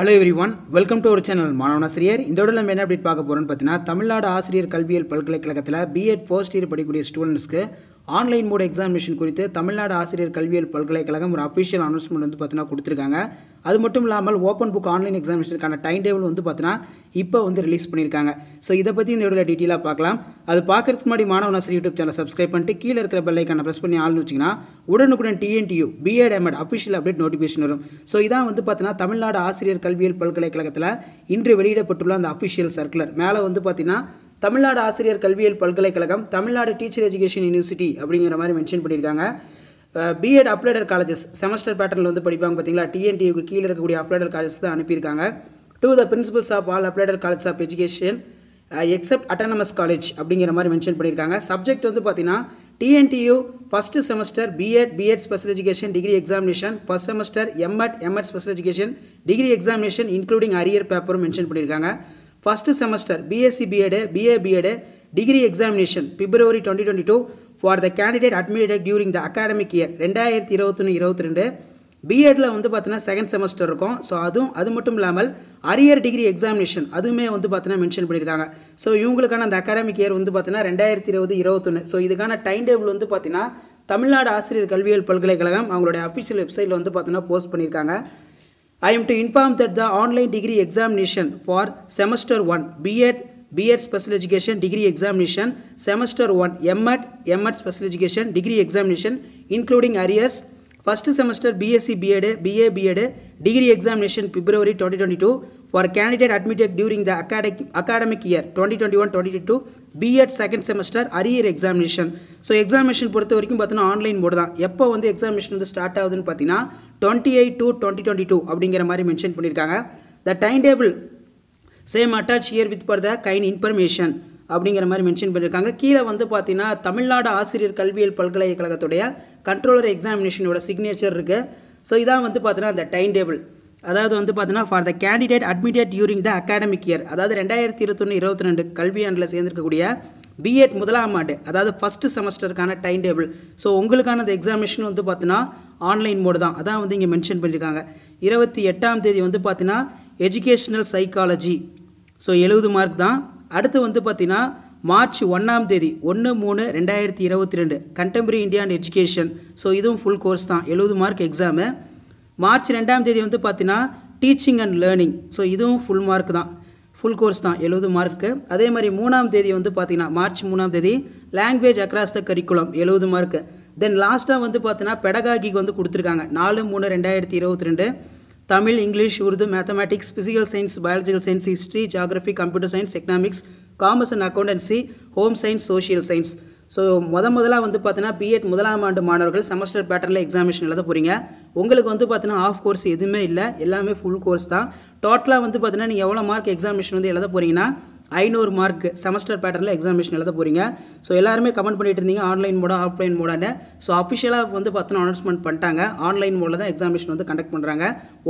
hello everyone welcome to ஒரு channel மாணவனாசிரியர் இந்த உடல் நம்ம என்ன அப்படி பார்க்க போகிறோம்னு பார்த்தீங்கன்னா தமிழ்நாடு ஆசிரியர் கல்வியியல் பல்கலைக்கழகத்தில் பிஎட் ஃபர்ஸ்ட் இயர் படிக்கக்கூடிய ஸ்டூடெண்ட்ஸ்க்கு ஆன்லைன் மோட் எக்ஸாமினேஷன் குறித்து தமிழ்நாடு ஆசிரியர் கல்வியியல் பல்கலைக்கழகம் ஒரு அஃபிஷியல் அனௌன்ஸ்மெண்ட் வந்து பார்த்தீங்கன்னா கொடுத்துருக்காங்க அது மட்டும் இல்லாமல் ஓப்பன் புக் ஆன்லைன் எக்ஸாமினேஷனுக்கான டைம் டேபிள் வந்து பார்த்தீங்கன்னா இப்போ வந்து ரிலீஸ் பண்ணியிருக்காங்க ஸோ இதை பற்றி இந்த வீடியோவில் டீட்டெயிலாக பார்க்கலாம் அது பார்க்குறதுக்கு முன்னாடி மாணவ ஆசிரியர் யூடியூப் சேனல் சப்ஸ்கிரைப் பண்ணிட்டு கீழே இருக்கிற பெல்லைக்கான ப்ரெஸ் பண்ணி ஆள்னு வச்சிங்கன்னா உடனுக்குடன் TNTU B Ed M Ed official update notification வரும் ஸோ இதான் வந்து பார்த்தீங்கன்னா தமிழ்நாடு ஆசிரியர் கல்வியியல் பல்கலைக்கழகத்தில் இன்று வெளியிடப்பட்டுள்ள அந்த அஃபிஷியல் சர்க்குலர் மேலே வந்து பார்த்தீங்கன்னா தமிழ்நாடு ஆசிரியர் கல்வியியல் பல்கலைக்கழகம் தமிழ்நாடு டீச்சர் எஜுகேஷன் யூனிவர்சிட்டி அப்படிங்கிற மாதிரி மென்ஷன் பண்ணியிருக்காங்க பிஎட் அப்ளைடர் காலேஜஸ் செமஸ்டர் பேட்டர்னில் வந்து படிப்பாங்க பார்த்தீங்களா டிஎன்டியூக்கு கீழே இருக்கக்கூடிய அப்ளைடர் காலேஜஸ் தான் அனுப்பியிருக்காங்க to the principals of all affiliated college of education except autonomous college அப்படிங்கிற மாதிரி மென்ஷன் பண்ணியிருக்காங்க சப்ஜெக்ட் வந்து பார்த்தீங்கன்னா TNTU first semester B Ed B Ed special education degree examination first semester M Ed M Ed special education degree examination including arrear பேப்பரும் mention பண்ணியிருக்காங்க first semester B Sc B Ed BA B Ed degree examination February twenty twenty two for the candidate admitted during the academic year ரெண்டாயிரத்தி இருபத்தொன்று இருபத்தி ரெண்டு பிஎட்டில் வந்து பார்த்தீங்கன்னா second semester இருக்கும் so அதுவும் அது மட்டும் இல்லாமல் அரியர் டிகிரி எக்ஸாமினேஷன் அதுவுமே வந்து பார்த்தீங்கன்னா மென்ஷன் பண்ணியிருக்காங்க ஸோ இவங்களுக்கான அந்த அகாடமிக் இயர் வந்து பார்த்தீங்கன்னா ரெண்டாயிரத்தி இருபது இருபத்தொன்று ஸோ இதுக்கான டைம் டேபிள் வந்து பார்த்தீங்கன்னா தமிழ்நாடு ஆசிரியர் கல்வியியல் பல்கலைக்கழகம் அவங்களுடைய அஃபிஷியல் வெப்சைட்டில் வந்து பார்த்தீங்கன்னா போஸ்ட் பண்ணியிருக்காங்க I am to inform that the online degree examination for semester 1 B.Ed B.Ed Special Education degree examination, semester 1 M.Ed M.Ed Special Education degree examination including arrears, first semester BSc B.Ed BA B.Ed degree examination February 2022 candidate for a candidate admitted during year twenty twenty one 2021 to B Ed second semester arrear examination so examination பொறுத்த வரைக்கும் பார்த்தீங்கன்னா online board தான் எப்போ வந்து examination வந்து start ஆகுதுன்னு பார்த்தீங்கன்னா twenty eight two twenty twenty two அப்படிங்கிற மாதிரி மென்ஷன் பண்ணியிருக்காங்க the time table same attach here with for the kind information அப்படிங்கிற மாதிரி மென்ஷன் பண்ணியிருக்காங்க கீழே வந்து பார்த்தீங்கன்னா தமிழ்நாடு ஆசிரியர் கல்வியியல் பல்கலைக்கழகத்துடைய கண்ட்ரோலர் எக்ஸாமினேஷனோட சிக்னேச்சர் இருக்குது ஸோ இதான் வந்து பார்த்தீங்கன்னா அந்த டைம் டேபிள் அதாவது வந்து பார்த்தீங்கன்னா for the candidate admitted during the academic year அதாவது ரெண்டாயிரத்தி இருபத்தொன்று இருபத்தி ரெண்டு கல்வி ஆண்டில் சேர்ந்துருக்கக்கூடிய பிஎட் முதலாம் ஆண்டு அதாவது ஃபஸ்ட்டு செமஸ்டருக்கான டைம் டேபிள் ஸோ உங்களுக்கான அந்த எக்ஸாமினேஷன் வந்து பார்த்தீங்கன்னா ஆன்லைன் மோடு தான் அதான் வந்து இங்கே மென்ஷன் பண்ணியிருக்காங்க இருபத்தி எட்டாம் தேதி வந்து பார்த்தீங்கன்னா எஜுகேஷ்னல் சைக்காலஜி ஸோ எழுபது மார்க் தான் அடுத்து வந்து பார்த்தீங்கன்னா மார்ச் ஒன்றாம் தேதி ஒன்று மூணு ரெண்டாயிரத்தி இருபத்தி ரெண்டு contemporary India and education so இதுவும் ஃபுல் கோர்ஸ் தான் எழுபது மார்க் எக்ஸாமு மார்ச் ரெண்டாம் தேதி வந்து பார்த்தீங்கன்னா டீச்சிங் அண்ட் லேர்னிங் ஸோ இதுவும் ஃபுல் மார்க் தான் ஃபுல் கோர்ஸ் தான் எழுபது மார்க்கு அதே மாதிரி மூணாம் தேதி வந்து பார்த்தீங்கன்னா மார்ச் மூணாம் தேதி லாங்குவேஜ் அக்ராஸ் த கரிக்குலம் எழுபது மார்க்கு தென் லாஸ்ட்டாக வந்து பார்த்தீங்கன்னா பெடகாகிக்கு வந்து கொடுத்துருக்காங்க நாலு மூணு ரெண்டாயிரத்தி இருபத்தி ரெண்டு Tamil English Urdu mathematics physical science biological science history geography computer science economics commerce and accountancy home science social science so முத முதலாக வந்து பார்த்தீங்கன்னா பிஎட் முதலாம் ஆண்டு மாணவர்கள் செமஸ்டர் பேட்டர்னில் எக்ஸாமினேஷன் எழுத போகிறீங்க உங்களுக்கு வந்து பார்த்தீங்கன்னா ஆஃப் கோர்ஸ் எதுவுமே இல்லை எல்லாமே ஃபுல் கோர்ஸ் தான் டோட்டலாக வந்து பார்த்தீங்கன்னா நீங்கள் எவ்வளோ மார்க் எக்ஸாமினேஷன் வந்து எழுத போகிறீங்கன்னா ஐநூறு மார்க் செமஸ்டர் பேட்டர்னில் எக்ஸாமினேஷன் எழுத போகிறீங்க ஸோ எல்லாருமே கமெண்ட் பண்ணிட்டு இருந்தீங்க ஆன்லைன் மோட ஆஃப்லைன் மோடான்னு ஸோ அஃபிஷியலாக வந்து பார்த்தீங்கன்னா அனௌன்ஸ்மெண்ட் பண்ணிட்டாங்க ஆன்லைன் மூடில் தான் எக்ஸாமினேஷன் வந்து கண்டக்ட் பண்ணுறாங்க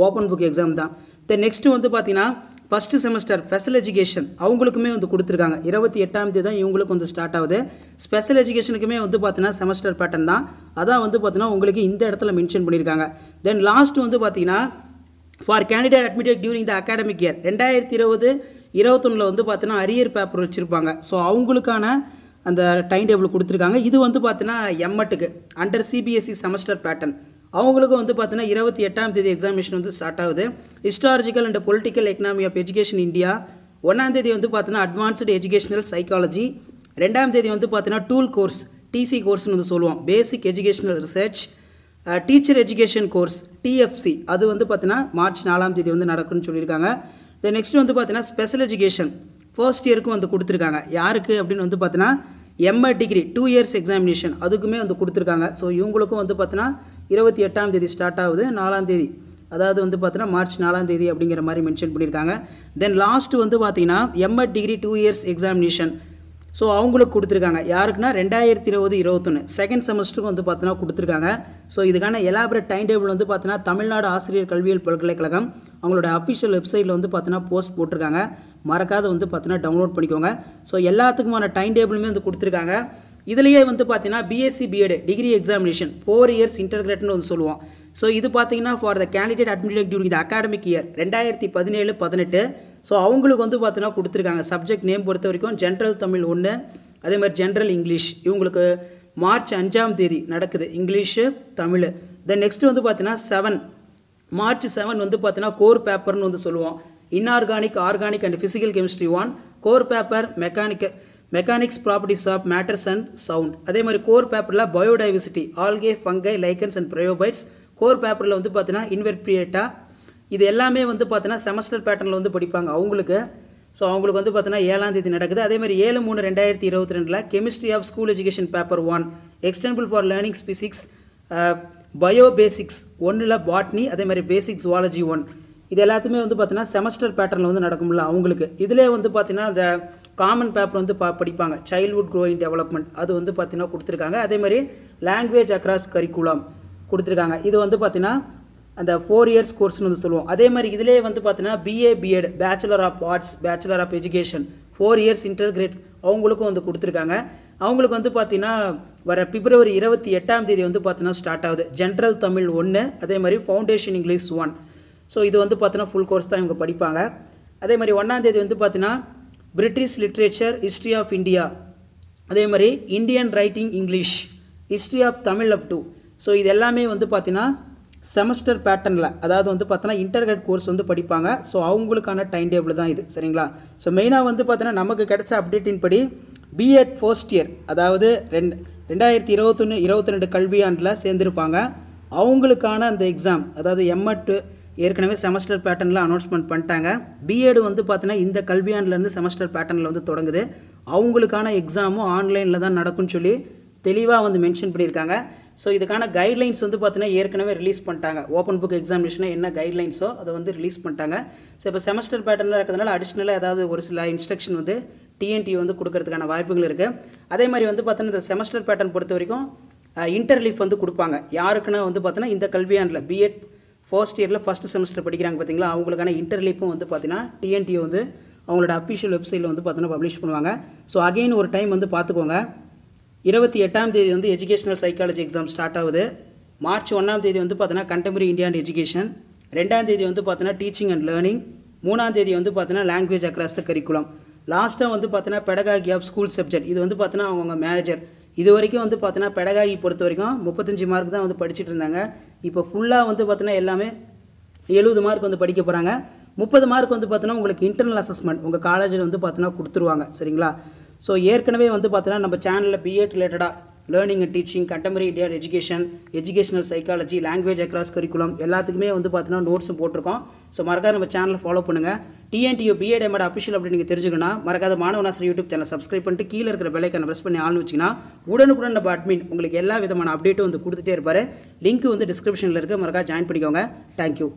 ஓப்பன் புக் எக்ஸாம் தான் தென் நெக்ஸ்ட்டு வந்து பார்த்தீங்கன்னா ஃபஸ்ட்டு செமஸ்டர் ஸ்பெஷல் எஜுகேஷன் அவங்களுக்குமே வந்து கொடுத்துருக்காங்க இருபத்தி எட்டாம் தேதி தான் இவங்களுக்கு வந்து ஸ்டார்ட் ஆகுது ஸ்பெஷல் எஜுகேஷனுக்குமே வந்து பார்த்தீங்கன்னா செமஸ்டர் பேட்டர்ன் தான் அதான் வந்து பார்த்தீங்கன்னா உங்களுக்கு இந்த இடத்துல மென்ஷன் பண்ணியிருக்காங்க தென் லாஸ்ட் வந்து பார்த்தீங்கன்னா for candidate admitted during the academic year ரெண்டாயிரத்தி இருபது இருபத்தொன்னில் வந்து பார்த்தீங்கன்னா அரியர் பேப்பர் வச்சுருப்பாங்க ஸோ அவங்களுக்கான அந்த டைம் டேபிள் கொடுத்துருக்காங்க இது வந்து பார்த்தீங்கன்னா எம்எட்டுக்கு அண்டர் சிபிஎஸ்சி செமஸ்டர் பேட்டர்ன் அவங்களுக்கும் வந்து பார்த்தீங்கன்னா இருபத்தி எட்டாம் தேதி எக்ஸாமினேஷன் வந்து ஸ்டார்ட் ஆகுது historical and political economy of education India ஒன்றாம் தேதி வந்து பார்த்தீங்கன்னா அட்வான்ஸ்டு எஜுகேஷனல் சைக்காலஜி ரெண்டாம் தேதி வந்து பார்த்தீங்கன்னா டூல் கோர்ஸ் டிசி கோர்ஸ்னு வந்து சொல்லுவோம் basic educational research teacher education course DFC அது வந்து பார்த்தீங்கன்னா மார்ச் நாலாம் தேதி வந்து நடக்கும்னு சொல்லியிருக்காங்க தென் நெக்ஸ்ட் வந்து பார்த்தீங்கன்னா ஸ்பெஷல் எஜுகேஷன் ஃபர்ஸ்ட் இயருக்கும் வந்து கொடுத்துருக்காங்க யாருக்கு அப்படின்னு வந்து பார்த்தீங்கன்னா MA degree two years examination அதுக்குமே வந்து கொடுத்துருக்காங்க ஸோ இவங்களுக்கும் வந்து பார்த்தீங்கன்னா இருபத்தி எட்டாம் தேதி ஸ்டார்ட் ஆகுது நாலாம் தேதி அதாவது வந்து பார்த்தீங்கன்னா மார்ச் நாலாம் தேதி அப்படிங்கிற மாதிரி மென்ஷன் பண்ணியிருக்காங்க தென் லாஸ்ட் வந்து பார்த்தீங்கன்னா MA degree two years examination so அவங்களுக்கு கொடுத்துருக்காங்க யாருக்குன்னா ரெண்டாயிரத்தி இருபது இருபத்தொன்று செகண்ட் செமஸ்டருக்கு வந்து பார்த்தீங்கன்னா கொடுத்துருக்காங்க ஸோ இதுக்கான எலாபரேட் டைம் டேபிள் வந்து பார்த்தீங்கன்னா தமிழ்நாடு ஆசிரியர் கல்வியியல் பல்கலைக்கழகம் அவங்களோட அஃபிஷியல் வெப்சைட்டில் வந்து பார்த்தீங்கன்னா போஸ்ட் போட்டிருக்காங்க மறக்காத வந்து பார்த்தீங்கன்னா டவுன்லோட் பண்ணிக்கோங்க ஸோ எல்லாத்துக்குமான டைம் டேபிளுமே வந்து கொடுத்துருக்காங்க இதுலேயே வந்து பார்த்தீங்கன்னா B Sc B Ed degree examination four years இன்டர்கிரேட்னு வந்து சொல்லுவோம் ஸோ இது பார்த்தீங்கன்னா for the candidate admit during the academic year ரெண்டாயிரத்தி பதினேழு பதினெட்டு ஸோ அவங்களுக்கு வந்து பார்த்தீங்கன்னா கொடுத்துருக்காங்க சப்ஜெக்ட் நேம் பொறுத்த வரைக்கும் ஜென்ரல் தமிழ் ஒன்று அதே மாதிரி ஜென்ரல் இங்கிலீஷ் இவங்களுக்கு மார்ச் அஞ்சாம் தேதி நடக்குது இங்கிலீஷு தமிழ் தென் நெக்ஸ்ட் வந்து பார்த்தீங்கன்னா செவன் மார்ச் செவன் வந்து பார்த்தீங்கன்னா கோர் பேப்பர்னு வந்து சொல்லுவோம் inorganic organic and physical chemistry one core paper mechanic mechanics properties of matters and sound அதே மாதிரி கோர் பேப்பரில் biodiversity algae fungi lichens and bryophytes core பேப்பரில் வந்து பார்த்தீங்கன்னா இன்வெர்பிரியேட்டா இது எல்லாமே வந்து பார்த்தீங்கன்னா செமஸ்டர் பேட்டர்னில் வந்து படிப்பாங்க அவங்களுக்கு ஸோ அவங்களுக்கு வந்து பார்த்தீங்கன்னா ஏழாம் தேதி நடக்குது அதே மாதிரி ஏழு மூணு ரெண்டாயிரத்தி இருபத்தி ரெண்டில் chemistry of school education paper one example for learning physics bio basics ஒன்றில் பாட்னி அதே மாதிரி பேசிக் ஜுவாலஜி ஒன் இது எல்லாத்தையுமே வந்து பார்த்தீங்கன்னா செமஸ்டர் பேட்டர்னில் வந்து நடக்கும்ல அவங்களுக்கு இதிலே வந்து பார்த்தீங்கன்னா அந்த காமன் பேப்பர் வந்து பா படிப்பாங்க சைல்ட்ஹுட் க்ரோயிங் டெவலப்மெண்ட் அது வந்து பார்த்தீங்கன்னா கொடுத்துருக்காங்க அதே மாதிரி லாங்குவேஜ் அக்ராஸ் கரிக்குலம் கொடுத்துருக்காங்க இது வந்து பார்த்தீங்கன்னா அந்த ஃபோர் இயர்ஸ் கோர்ஸ்னு வந்து சொல்லுவோம் அதே மாதிரி இதிலே வந்து பார்த்தீங்கன்னா BA BEd bachelor of arts bachelor of education four years integrate அவங்களுக்கும் வந்து கொடுத்துருக்காங்க அவங்களுக்கு வந்து பார்த்தீங்கன்னா வர பிப்ரவரி இருபத்தி எட்டாம் தேதி வந்து பார்த்தீங்கன்னா ஸ்டார்ட் ஆகுது ஜென்ரல் தமிழ் ஒன்று அதே மாதிரி ஃபவுண்டேஷன் இங்கிலீஷ் ஒன் ஸோ இது வந்து பார்த்தோன்னா ஃபுல் கோர்ஸ் தான் இவங்க படிப்பாங்க அதே மாதிரி ஒன்றாந்தேதி வந்து பார்த்தீங்கன்னா British literature history of India அதே மாதிரி Indian writing English history of Tamil up to so இது எல்லாமே வந்து பார்த்தீங்கன்னா செமஸ்டர் பேட்டர்னில் அதாவது வந்து பார்த்தோன்னா இன்டர்கிரேட் கோர்ஸ் வந்து படிப்பாங்க ஸோ அவங்களுக்கான டைம் டேபிள் தான் இது சரிங்களா ஸோ மெயினாக வந்து பார்த்தீங்கன்னா நமக்கு கிடைச்ச அப்டேட்டின் படி பிஎட் ஃபர்ஸ்ட் இயர் அதாவது ரெண்டு ரெண்டாயிரத்தி இருபத்தொன்று இருபத்தி ரெண்டு கல்வியாண்டில் சேர்ந்துருப்பாங்க அவங்களுக்கான அந்த எக்ஸாம் அதாவது எம்எட்டு ஏற்கனவே செமஸ்டர் பேட்டர்னில் அனௌன்ஸ்மெண்ட் பண்ணிட்டாங்க பிஎட் வந்து பார்த்தீங்கன்னா இந்த கல்வியாண்டிலேருந்து செமஸ்டர் பேட்டர்னில் வந்து தொடங்குது அவங்களுக்கான எக்ஸாமும் ஆன்லைனில் தான் நடக்கும்னு சொல்லி தெளிவாக வந்து மென்ஷன் பண்ணியிருக்காங்க ஸோ இதுக்கான கைட்லைன்ஸ் வந்து பார்த்தீங்கன்னா ஏற்கனவே ரிலீஸ் பண்ணிட்டாங்க ஓப்பன் புக் எக்ஸாமினேஷனை என்ன கைட்லைன்ஸோ அதை வந்து ரிலீஸ் பண்ணிட்டாங்க ஸோ இப்போ செமஸ்டர் பேட்டர்னில் இருக்கிறதுனால அடிஷ்னலாக ஏதாவது ஒரு சில இன்ஸ்ட்ரக்ஷன் வந்து டிஎன்டி வந்து கொடுக்கறதுக்கான வாய்ப்புகள் இருக்குது அதே மாதிரி வந்து பார்த்தீங்கன்னா இந்த செமஸ்டர் பேட்டர்ன் பொறுத்த வரைக்கும் இன்டர்லீஃப் வந்து கொடுப்பாங்க யாருக்குன்னா வந்து பார்த்தீங்கன்னா இந்த கல்வியாண்டில் பிஎட் ஃபர்ஸ்ட் இயரில் ஃபஸ்ட் செமஸ்டர் படிக்கிறாங்க பார்த்தீங்களா அவங்களுக்கான இன்டர்லிப்பும் வந்து பார்த்தீங்கன்னா டிஎன்டிஓ வந்து அவங்களோட அஃபிஷியல் வெப்சைட்டில் வந்து பார்த்தீங்கன்னா பப்ளிஷ் பண்ணுவாங்க ஸோ அகெயின் ஒரு டைம் வந்து பார்த்துக்கோங்க இருபத்தி எட்டாம் தேதி வந்து எஜுகேஷனல் சைக்காலஜி எக்ஸாம் ஸ்டார்ட் ஆகுது மார்ச் ஒன்றாம் தேதி வந்து பார்த்தீங்கன்னா கண்டெம்பரரி இந்தியா அண்ட் எஜுகேஷன் ரெண்டாம் தேதி வந்து பார்த்தீங்கன்னா டீச்சிங் அண்ட் லேர்னிங் மூணாம் தேதி வந்து பார்த்தீங்கன்னா லாங்குவேஜ் அக்ராஸ் த கரிக்குலம் லாஸ்ட்டாக வந்து பார்த்தீங்கன்னா பெடகாகி ஆஃப் ஸ்கூல் சப்ஜெக்ட் இது வந்து பார்த்தீங்கன்னா அவங்க மேனேஜர் இது வரைக்கும் வந்து பார்த்தீங்கன்னா பெடகாகி பொறுத்த வரைக்கும் முப்பத்தஞ்சு மார்க் தான் வந்து படிச்சுட்டு இருந்தாங்க இப்போ ஃபுல்லாக வந்து பார்த்தீங்கன்னா எல்லாமே எழுபது மார்க் வந்து படிக்க போகிறாங்க முப்பது மார்க் வந்து பார்த்தீங்கன்னா உங்களுக்கு இன்டர்னல் அசஸ்மெண்ட் உங்கள் காலேஜில் வந்து பார்த்தீங்கன்னா கொடுத்துருவாங்க சரிங்களா ஸோ ஏற்கனவே வந்து பார்த்தீங்கன்னா நம்ம சேனலில் பிஎட் ரிலேட்டடாக learning and teaching contemporary India education educational psychology language across curriculum எல்லாத்துக்குமே வந்து பார்த்தீங்கன்னா நோட்ஸும் போட்டிருக்கோம் ஸோ மறக்காத நம்ம சேனலை ஃபாலோ பண்ணுங்கள் டிஎன்டியூ பிஏட் எம்மோட அஃபிஷியல் அப்படி நீங்கள் தெரிஞ்சுக்கணும் மறக்காத மாணவனாசர் யூடியூப் சேனல் சப்ஸ்கிரைப் பண்ணிட்டு கீழே இருக்கிற பெலைக்கான ப்ரெஸ் பண்ணி ஆள்னு வச்சிங்கன்னா உடனுக்குடன் நம்ம அட்மின் உங்களுக்கு எல்லா விதமான அப்டேட்டும் வந்து கொடுத்துட்டே இருப்பார் லிங்க் வந்து டிஸ்கிரிப்ஷனில் இருக்குது மறக்காத ஜாயின் பண்ணிக்கோங்க தேங்க்யூ